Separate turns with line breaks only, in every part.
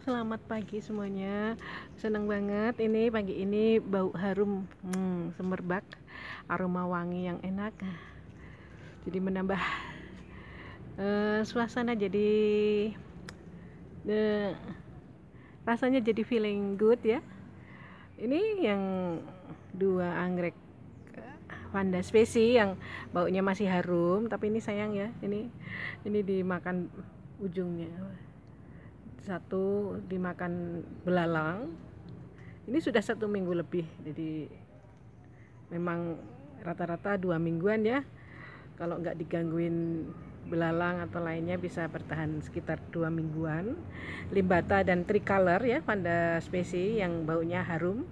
selamat pagi semuanya. Senang banget ini pagi ini bau harum, hmm, semerbak, aroma wangi yang enak. Jadi menambah uh, suasana jadi uh, rasanya jadi feeling good ya. Ini yang dua anggrek eh, Wanda spesi yang baunya masih harum, tapi ini sayang ya, ini ini dimakan ujungnya satu dimakan belalang ini sudah satu minggu lebih jadi memang rata-rata dua mingguan ya kalau nggak digangguin belalang atau lainnya bisa bertahan sekitar dua mingguan limbata dan tricolor ya panda spesies yang baunya harum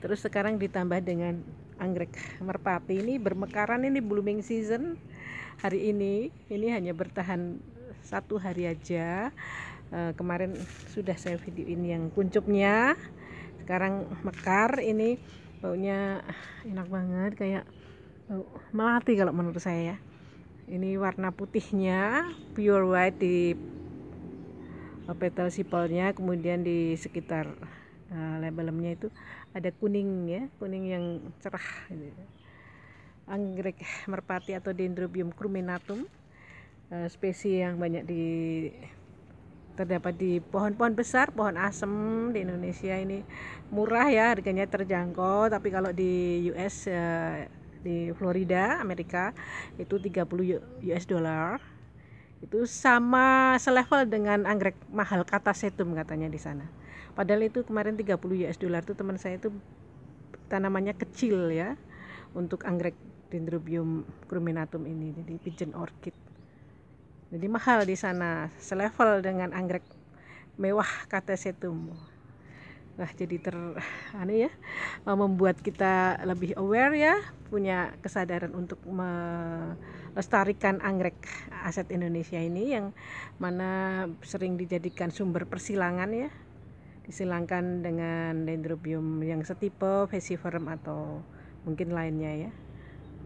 terus sekarang ditambah dengan anggrek merpati ini bermekaran ini blooming season hari ini ini hanya bertahan satu hari aja Eh, kemarin sudah saya videoin yang kuncupnya sekarang mekar ini baunya enak banget kayak bau melati kalau menurut saya ya ini warna putihnya pure white di eh, petal sipolnya kemudian di sekitar eh, labelnya itu ada kuning ya kuning yang cerah anggrek merpati atau dendrobium cruminatum uh, spesies yang banyak di terdapat di pohon-pohon besar, pohon asem di Indonesia ini murah ya, harganya terjangkau, tapi kalau di US eh, di Florida, Amerika itu 30 US dollar. Itu sama selevel dengan anggrek mahal kata setum katanya di sana. Padahal itu kemarin 30 US dollar tuh teman saya itu tanamannya kecil ya untuk anggrek dendrobium cruminatum ini, jadi pigeon orchid. Jadi mahal di sana, selevel dengan anggrek mewah kata setum. Nah, jadi ter aneh ya, eh, membuat kita lebih aware ya, punya kesadaran untuk melestarikan anggrek aset Indonesia ini yang mana sering dijadikan sumber persilangan ya. Disilangkan dengan dendrobium yang setipe vesiform atau mungkin lainnya ya.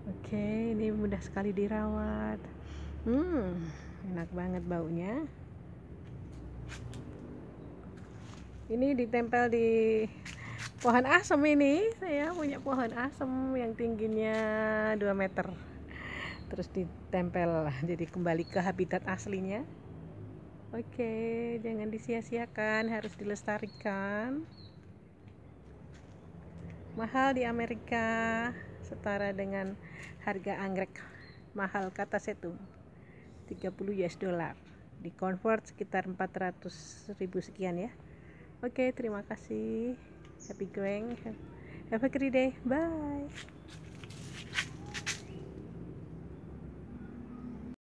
Oke, ini mudah sekali dirawat. Hmm enak banget baunya ini ditempel di pohon asem ini saya punya pohon asem yang tingginya 2 meter terus ditempel jadi kembali ke habitat aslinya oke jangan disia-siakan harus dilestarikan mahal di Amerika setara dengan harga anggrek mahal kata setum 30 US dollar di convert sekitar 400 ribu sekian ya oke okay, terima kasih happy going have a great day bye